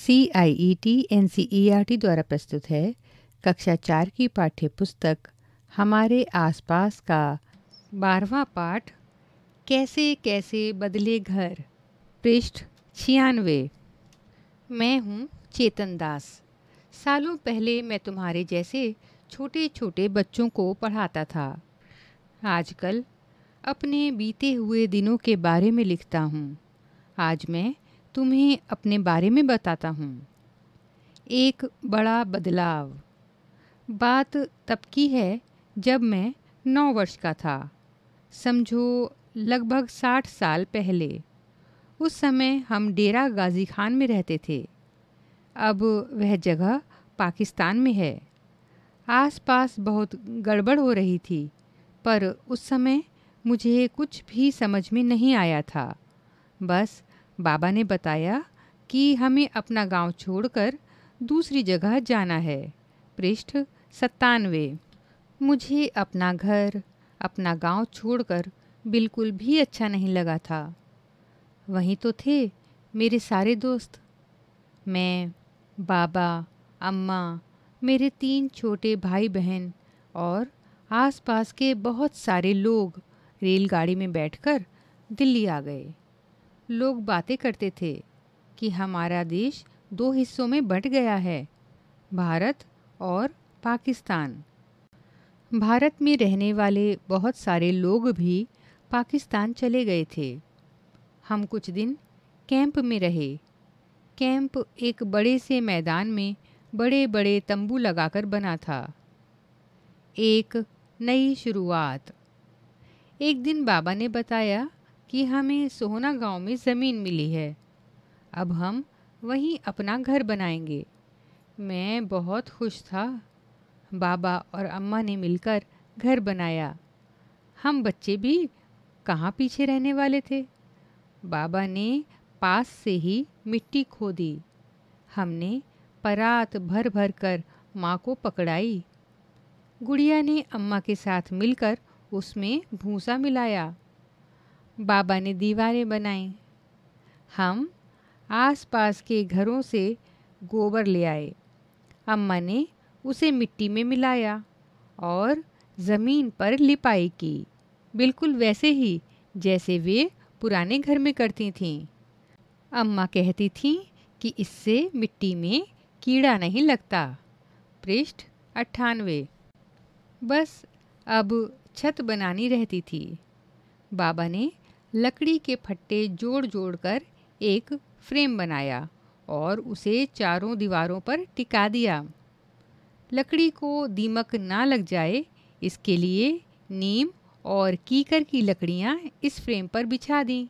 C I E T N C E R T द्वारा प्रस्तुत है कक्षा चार की पाठ्य पुस्तक हमारे आसपास का बारवा पाठ कैसे कैसे बदले घर पृष्ठ छियानवे मैं हूँ चेतन दास सालों पहले मैं तुम्हारे जैसे छोटे छोटे बच्चों को पढ़ाता था आजकल अपने बीते हुए दिनों के बारे में लिखता हूँ आज मैं तुम्हें अपने बारे में बताता हूँ एक बड़ा बदलाव बात तब की है जब मैं नौ वर्ष का था समझो लगभग साठ साल पहले उस समय हम डेरा गाजी खान में रहते थे अब वह जगह पाकिस्तान में है आसपास बहुत गड़बड़ हो रही थी पर उस समय मुझे कुछ भी समझ में नहीं आया था बस बाबा ने बताया कि हमें अपना गांव छोड़कर दूसरी जगह जाना है पृष्ठ सत्तानवे मुझे अपना घर अपना गांव छोड़कर बिल्कुल भी अच्छा नहीं लगा था वहीं तो थे मेरे सारे दोस्त मैं बाबा अम्मा मेरे तीन छोटे भाई बहन और आसपास के बहुत सारे लोग रेलगाड़ी में बैठकर दिल्ली आ गए लोग बातें करते थे कि हमारा देश दो हिस्सों में बट गया है भारत और पाकिस्तान भारत में रहने वाले बहुत सारे लोग भी पाकिस्तान चले गए थे हम कुछ दिन कैंप में रहे कैंप एक बड़े से मैदान में बड़े बड़े तंबू लगाकर बना था एक नई शुरुआत एक दिन बाबा ने बताया कि हमें सोहना गांव में ज़मीन मिली है अब हम वहीं अपना घर बनाएंगे मैं बहुत खुश था बाबा और अम्मा ने मिलकर घर बनाया हम बच्चे भी कहाँ पीछे रहने वाले थे बाबा ने पास से ही मिट्टी खोदी हमने परात भर भर कर माँ को पकड़ाई गुड़िया ने अम्मा के साथ मिलकर उसमें भूसा मिलाया बाबा ने दीवारें बनाई हम आसपास के घरों से गोबर ले आए अम्मा ने उसे मिट्टी में मिलाया और ज़मीन पर लिपाई की बिल्कुल वैसे ही जैसे वे पुराने घर में करती थीं अम्मा कहती थीं कि इससे मिट्टी में कीड़ा नहीं लगता पृष्ठ अट्ठानवे बस अब छत बनानी रहती थी बाबा ने लकड़ी के फट्टे जोड़ जोड़ कर एक फ्रेम बनाया और उसे चारों दीवारों पर टिका दिया लकड़ी को दीमक ना लग जाए इसके लिए नीम और कीकर की लकड़ियाँ इस फ्रेम पर बिछा दीं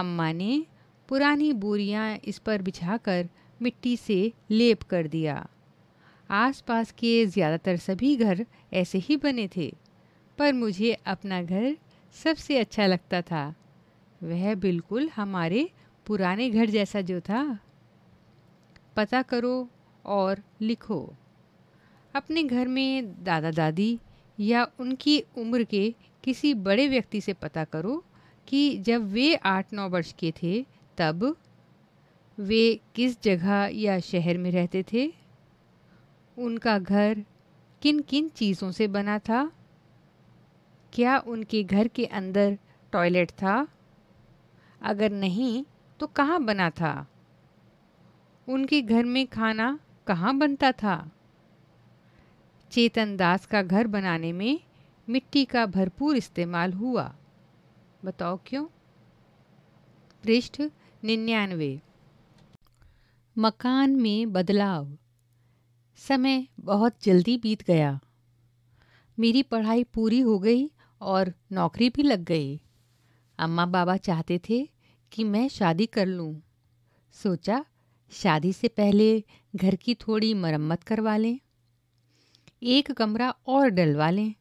अम्मा ने पुरानी बोरियाँ इस पर बिछाकर मिट्टी से लेप कर दिया आसपास के ज़्यादातर सभी घर ऐसे ही बने थे पर मुझे अपना घर सबसे अच्छा लगता था वह बिल्कुल हमारे पुराने घर जैसा जो था पता करो और लिखो अपने घर में दादा दादी या उनकी उम्र के किसी बड़े व्यक्ति से पता करो कि जब वे आठ नौ वर्ष के थे तब वे किस जगह या शहर में रहते थे उनका घर किन किन चीज़ों से बना था क्या उनके घर के अंदर टॉयलेट था अगर नहीं तो कहाँ बना था उनके घर में खाना कहाँ बनता था चेतन दास का घर बनाने में मिट्टी का भरपूर इस्तेमाल हुआ बताओ क्यों पृष्ठ निन्यानवे मकान में बदलाव समय बहुत जल्दी बीत गया मेरी पढ़ाई पूरी हो गई और नौकरी भी लग गई अम्मा बाबा चाहते थे कि मैं शादी कर लूँ सोचा शादी से पहले घर की थोड़ी मरम्मत करवा लें एक कमरा और डलवा लें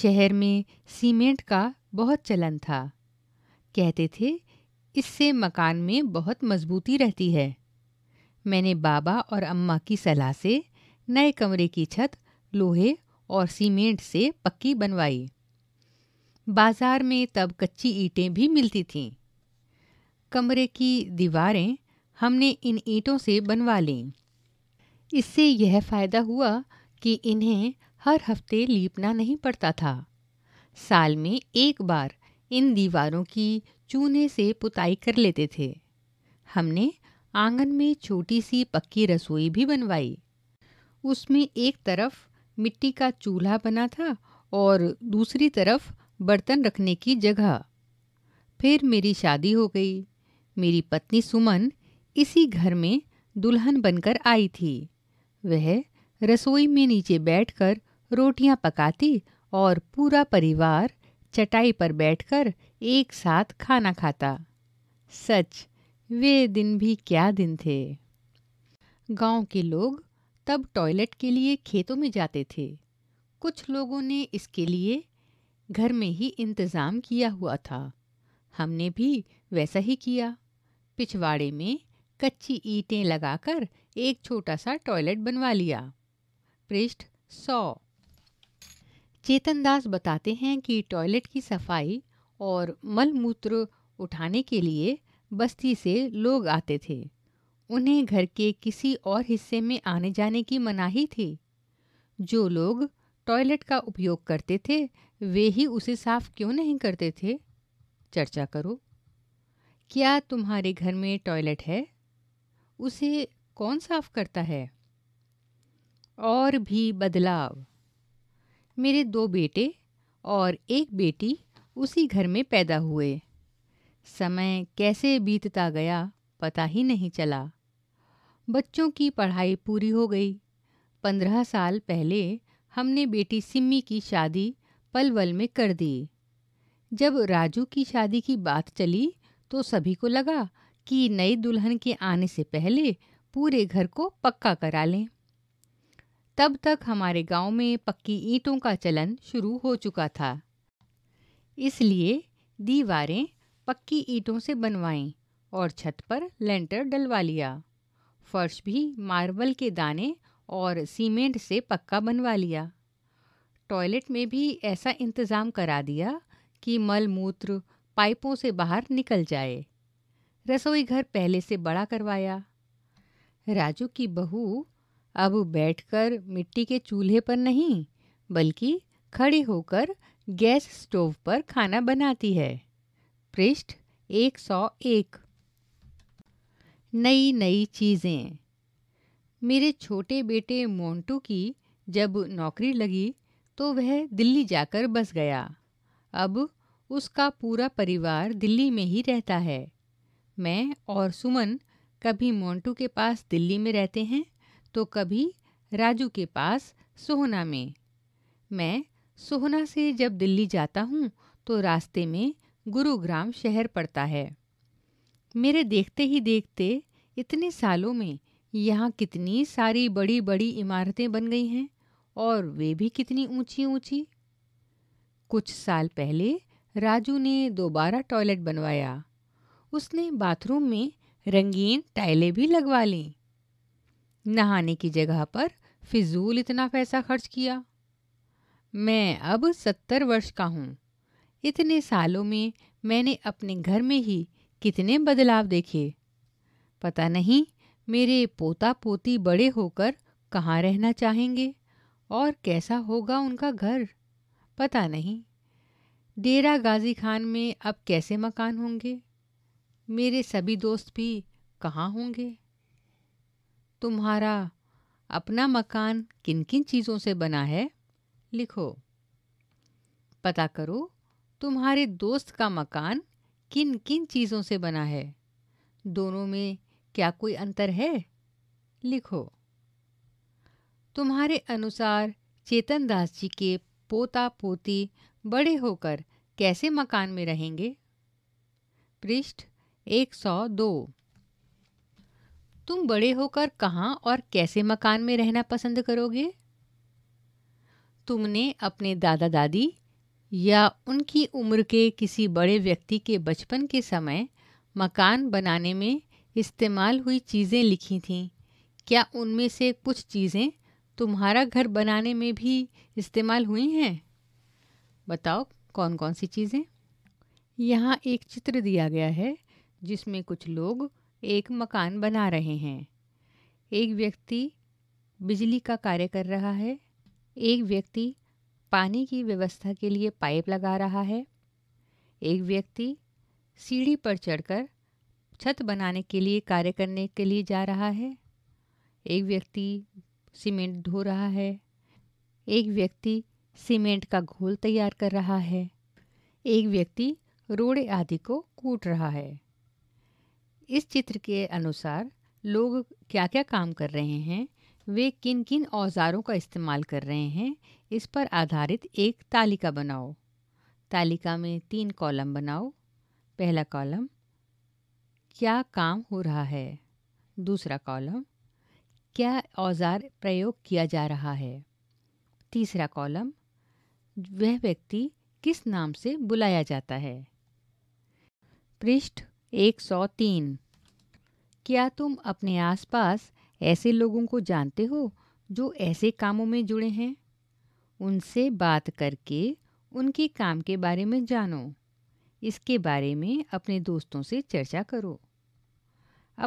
शहर में सीमेंट का बहुत चलन था कहते थे इससे मकान में बहुत मजबूती रहती है मैंने बाबा और अम्मा की सलाह से नए कमरे की छत लोहे और सीमेंट से पक्की बनवाई बाजार में तब कच्ची ईंटें भी मिलती थीं कमरे की दीवारें हमने इन ईंटों से बनवा लीं इससे यह फ़ायदा हुआ कि इन्हें हर हफ्ते लीपना नहीं पड़ता था साल में एक बार इन दीवारों की चूने से पुताई कर लेते थे हमने आंगन में छोटी सी पक्की रसोई भी बनवाई उसमें एक तरफ मिट्टी का चूल्हा बना था और दूसरी तरफ बर्तन रखने की जगह फिर मेरी शादी हो गई मेरी पत्नी सुमन इसी घर में दुल्हन बनकर आई थी वह रसोई में नीचे बैठकर रोटियां पकाती और पूरा परिवार चटाई पर बैठकर एक साथ खाना खाता सच वे दिन भी क्या दिन थे गांव के लोग तब टॉयलेट के लिए खेतों में जाते थे कुछ लोगों ने इसके लिए घर में ही इंतज़ाम किया हुआ था हमने भी वैसा ही किया पिछवाड़े में कच्ची ईंटें लगाकर एक छोटा सा टॉयलेट बनवा लिया पृष्ठ सौ चेतन दास बताते हैं कि टॉयलेट की सफाई और मल मूत्र उठाने के लिए बस्ती से लोग आते थे उन्हें घर के किसी और हिस्से में आने जाने की मनाही थी जो लोग टॉयलेट का उपयोग करते थे वे ही उसे साफ क्यों नहीं करते थे चर्चा करो क्या तुम्हारे घर में टॉयलेट है उसे कौन साफ करता है और भी बदलाव मेरे दो बेटे और एक बेटी उसी घर में पैदा हुए समय कैसे बीतता गया पता ही नहीं चला बच्चों की पढ़ाई पूरी हो गई पंद्रह साल पहले हमने बेटी सिम्मी की शादी पलवल में कर दी जब राजू की शादी की बात चली तो सभी को लगा कि नई दुल्हन के आने से पहले पूरे घर को पक्का करा लें तब तक हमारे गांव में पक्की ईंटों का चलन शुरू हो चुका था इसलिए दीवारें पक्की ईंटों से बनवाएं और छत पर लेंटर डलवा लिया फर्श भी मार्बल के दाने और सीमेंट से पक्का बनवा लिया टॉयलेट में भी ऐसा इंतज़ाम करा दिया कि मल मूत्र पाइपों से बाहर निकल जाए रसोई घर पहले से बड़ा करवाया राजू की बहू अब बैठकर मिट्टी के चूल्हे पर नहीं बल्कि खड़ी होकर गैस स्टोव पर खाना बनाती है पृष्ठ 101 नई नई चीज़ें मेरे छोटे बेटे मोंटू की जब नौकरी लगी तो वह दिल्ली जाकर बस गया अब उसका पूरा परिवार दिल्ली में ही रहता है मैं और सुमन कभी मोंटू के पास दिल्ली में रहते हैं तो कभी राजू के पास सोहना में मैं सोहना से जब दिल्ली जाता हूँ तो रास्ते में गुरुग्राम शहर पड़ता है मेरे देखते ही देखते इतने सालों में यहाँ कितनी सारी बड़ी बड़ी इमारतें बन गई हैं और वे भी कितनी ऊंची ऊंची कुछ साल पहले राजू ने दोबारा टॉयलेट बनवाया उसने बाथरूम में रंगीन टाइलें भी लगवा ली नहाने की जगह पर फिजूल इतना पैसा खर्च किया मैं अब सत्तर वर्ष का हूँ इतने सालों में मैंने अपने घर में ही कितने बदलाव देखे पता नहीं मेरे पोता पोती बड़े होकर कहाँ रहना चाहेंगे और कैसा होगा उनका घर पता नहीं डेरा गाजी खान में अब कैसे मकान होंगे मेरे सभी दोस्त भी कहाँ होंगे तुम्हारा अपना मकान किन किन चीज़ों से बना है लिखो पता करो तुम्हारे दोस्त का मकान किन किन चीज़ों से बना है दोनों में क्या कोई अंतर है लिखो तुम्हारे अनुसार चेतन दास जी के पोता पोती बड़े होकर कैसे मकान में रहेंगे पृष्ठ 102 तुम बड़े होकर कहाँ और कैसे मकान में रहना पसंद करोगे तुमने अपने दादा दादी या उनकी उम्र के किसी बड़े व्यक्ति के बचपन के समय मकान बनाने में इस्तेमाल हुई चीज़ें लिखी थीं क्या उनमें से कुछ चीज़ें तुम्हारा घर बनाने में भी इस्तेमाल हुई हैं बताओ कौन कौन सी चीज़ें यहाँ एक चित्र दिया गया है जिसमें कुछ लोग एक मकान बना रहे हैं एक व्यक्ति बिजली का कार्य कर रहा है एक व्यक्ति पानी की व्यवस्था के लिए पाइप लगा रहा है एक व्यक्ति सीढ़ी पर चढ़कर छत बनाने के लिए कार्य करने के लिए जा रहा है एक व्यक्ति सीमेंट धो रहा है एक व्यक्ति सीमेंट का घोल तैयार कर रहा है एक व्यक्ति रोड़े आदि को कूट रहा है इस चित्र के अनुसार लोग क्या क्या काम कर रहे हैं वे किन किन औजारों का इस्तेमाल कर रहे हैं इस पर आधारित एक तालिका बनाओ तालिका में तीन कॉलम बनाओ पहला कॉलम क्या काम हो रहा है दूसरा कॉलम क्या औजार प्रयोग किया जा रहा है तीसरा कॉलम वह व्यक्ति किस नाम से बुलाया जाता है पृष्ठ 103 क्या तुम अपने आसपास ऐसे लोगों को जानते हो जो ऐसे कामों में जुड़े हैं उनसे बात करके उनके काम के बारे में जानो इसके बारे में अपने दोस्तों से चर्चा करो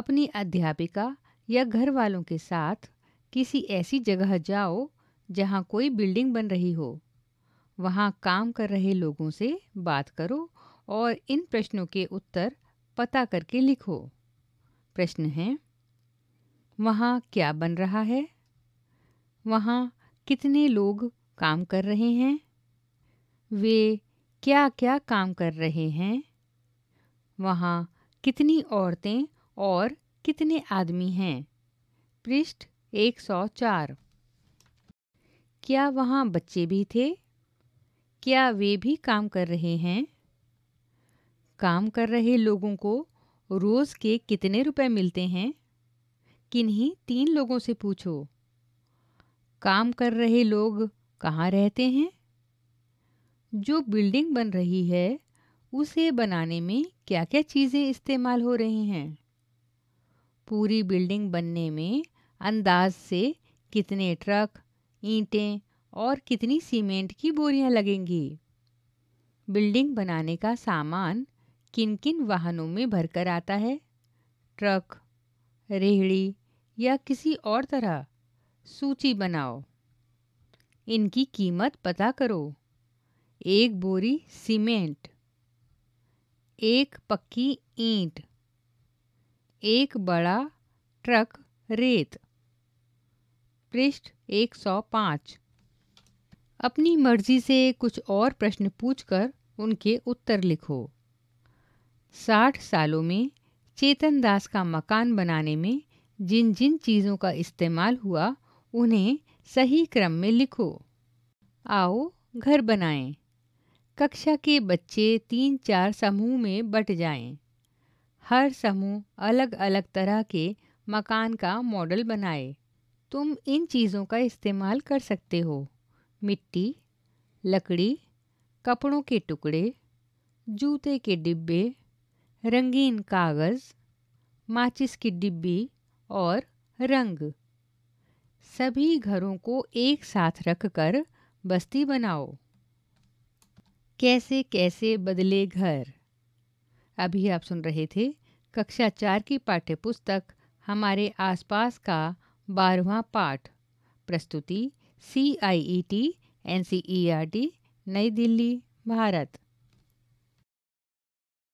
अपनी अध्यापिका या घर वालों के साथ किसी ऐसी जगह जाओ जहाँ कोई बिल्डिंग बन रही हो वहाँ काम कर रहे लोगों से बात करो और इन प्रश्नों के उत्तर पता करके लिखो प्रश्न हैं वहाँ क्या बन रहा है वहाँ कितने लोग काम कर रहे हैं वे क्या क्या काम कर रहे हैं वहाँ कितनी औरतें और कितने आदमी हैं पृष्ठ 104 क्या वहाँ बच्चे भी थे क्या वे भी काम कर रहे हैं काम कर रहे लोगों को रोज़ के कितने रुपए मिलते हैं किन्हीं तीन लोगों से पूछो काम कर रहे लोग कहाँ रहते हैं जो बिल्डिंग बन रही है उसे बनाने में क्या क्या चीज़ें इस्तेमाल हो रही हैं पूरी बिल्डिंग बनने में अंदाज से कितने ट्रक ईंटें और कितनी सीमेंट की बोरियां लगेंगी बिल्डिंग बनाने का सामान किन किन वाहनों में भरकर आता है ट्रक रेहड़ी या किसी और तरह सूची बनाओ इनकी कीमत पता करो एक बोरी सीमेंट एक पक्की ईंट एक बड़ा ट्रक रेत पृष्ठ 105 अपनी मर्जी से कुछ और प्रश्न पूछकर उनके उत्तर लिखो साठ सालों में चेतन दास का मकान बनाने में जिन जिन चीज़ों का इस्तेमाल हुआ उन्हें सही क्रम में लिखो आओ घर बनाएं कक्षा के बच्चे तीन चार समूह में बट जाएं। हर समूह अलग अलग तरह के मकान का मॉडल बनाए तुम इन चीज़ों का इस्तेमाल कर सकते हो मिट्टी लकड़ी कपड़ों के टुकड़े जूते के डिब्बे रंगीन कागज़ माचिस की डिब्बी और रंग सभी घरों को एक साथ रखकर बस्ती बनाओ कैसे कैसे बदले घर अभी आप सुन रहे थे कक्षा चार की पाठ्य पुस्तक हमारे आसपास का बारहवा पाठ प्रस्तुति C I E T N C E R T New Delhi Bharat